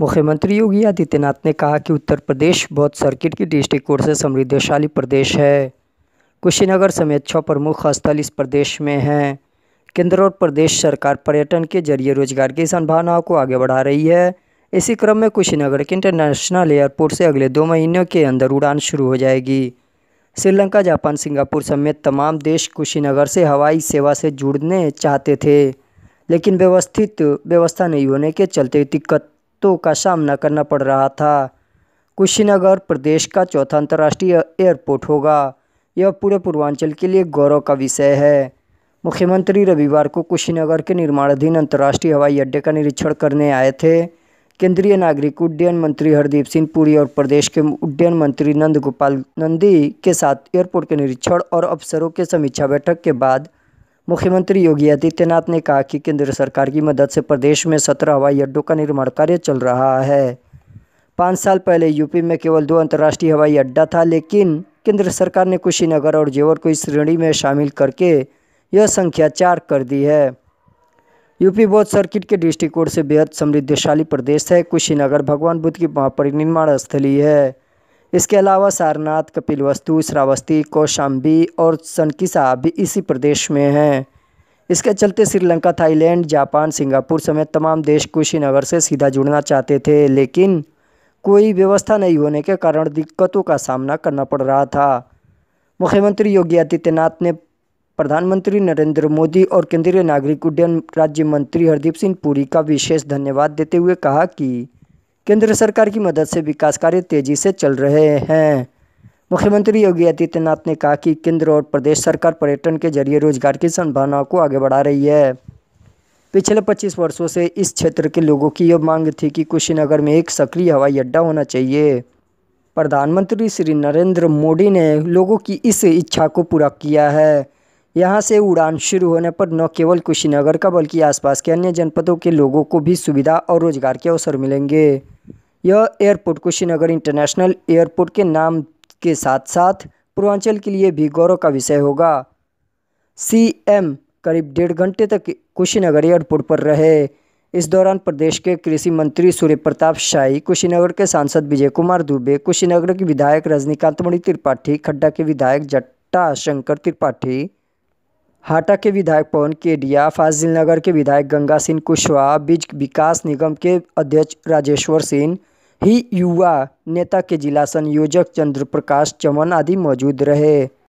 मुख्यमंत्री योगी आदित्यनाथ ने कहा कि उत्तर प्रदेश बौद्ध सर्किट की दृष्टिकोण से समृद्धशाली प्रदेश है कुशीनगर समेत छः प्रमुख स्थल इस प्रदेश में हैं केंद्र और प्रदेश सरकार पर्यटन के जरिए रोजगार की संभावनाओं को आगे बढ़ा रही है इसी क्रम में कुशीनगर के इंटरनेशनल एयरपोर्ट से अगले दो महीनों के अंदर उड़ान शुरू हो जाएगी श्रीलंका जापान सिंगापुर समेत तमाम देश कुशीनगर से हवाई सेवा से जुड़ने चाहते थे लेकिन व्यवस्थित व्यवस्था नहीं होने के चलते दिक्कत दिक्कतों का सामना करना पड़ रहा था कुशीनगर प्रदेश का चौथा अंतर्राष्ट्रीय एयरपोर्ट होगा यह पूरे पूर्वांचल के लिए गौरव का विषय है मुख्यमंत्री रविवार को कुशीनगर के निर्माणाधीन अंतर्राष्ट्रीय हवाई अड्डे का निरीक्षण करने आए थे केंद्रीय नागरिक उड्डयन मंत्री हरदीप सिंह पुरी और प्रदेश के उड्डयन मंत्री नंद गोपाल नंदी के साथ एयरपोर्ट के निरीक्षण और अफसरों के समीक्षा बैठक के बाद मुख्यमंत्री योगी आदित्यनाथ ने कहा कि केंद्र सरकार की मदद से प्रदेश में सत्रह हवाई अड्डों का निर्माण कार्य चल रहा है पाँच साल पहले यूपी में केवल दो अंतर्राष्ट्रीय हवाई अड्डा था लेकिन केंद्र सरकार ने कुशीनगर और जेवर को इस श्रेणी में शामिल करके यह संख्या चार कर दी है यूपी बौद्ध सर्किट के दृष्टिकोण से बेहद समृद्धशाली प्रदेश है कुशीनगर भगवान बुद्ध की महापरिनिर्माण स्थली है इसके अलावा सारनाथ कपिलवस्तु श्रावस्ती कौशाम्बी और सनकिसा भी इसी प्रदेश में हैं इसके चलते श्रीलंका थाईलैंड जापान सिंगापुर समेत तमाम देश कुशीनगर से सीधा जुड़ना चाहते थे लेकिन कोई व्यवस्था नहीं होने के कारण दिक्कतों का सामना करना पड़ रहा था मुख्यमंत्री योगी आदित्यनाथ ने प्रधानमंत्री नरेंद्र मोदी और केंद्रीय नागरिक उड्डयन राज्य मंत्री हरदीप सिंह पुरी का विशेष धन्यवाद देते हुए कहा कि केंद्र सरकार की मदद से विकास कार्य तेजी से चल रहे हैं मुख्यमंत्री योगी आदित्यनाथ ने कहा कि केंद्र और प्रदेश सरकार पर्यटन के जरिए रोजगार की संभावनाओं को आगे बढ़ा रही है पिछले 25 वर्षों से इस क्षेत्र के लोगों की यह मांग थी कि कुशीनगर में एक सक्रिय हवाई अड्डा होना चाहिए प्रधानमंत्री श्री नरेंद्र मोदी ने लोगों की इस इच्छा को पूरा किया है यहाँ से उड़ान शुरू होने पर न केवल कुशीनगर का बल्कि आसपास के अन्य जनपदों के लोगों को भी सुविधा और रोजगार के अवसर मिलेंगे यह एयरपोर्ट कुशीनगर इंटरनेशनल एयरपोर्ट के नाम के साथ साथ पूर्वांचल के लिए भी गौरव का विषय होगा सीएम करीब डेढ़ घंटे तक कुशीनगर एयरपोर्ट पर रहे इस दौरान प्रदेश के कृषि मंत्री सूर्य प्रताप शाही कुशीनगर के सांसद विजय कुमार दुबे कुशीनगर के विधायक रजनीकांत मणि त्रिपाठी खड्डा के विधायक जट्टा शंकर त्रिपाठी हाटा के विधायक पवन केडिया फाजिलनगर के विधायक गंगा सिंह कुशवाहा बीज विकास निगम के अध्यक्ष राजेश्वर सिंह ही युवा नेता के जिला संयोजक चंद्र प्रकाश चमन आदि मौजूद रहे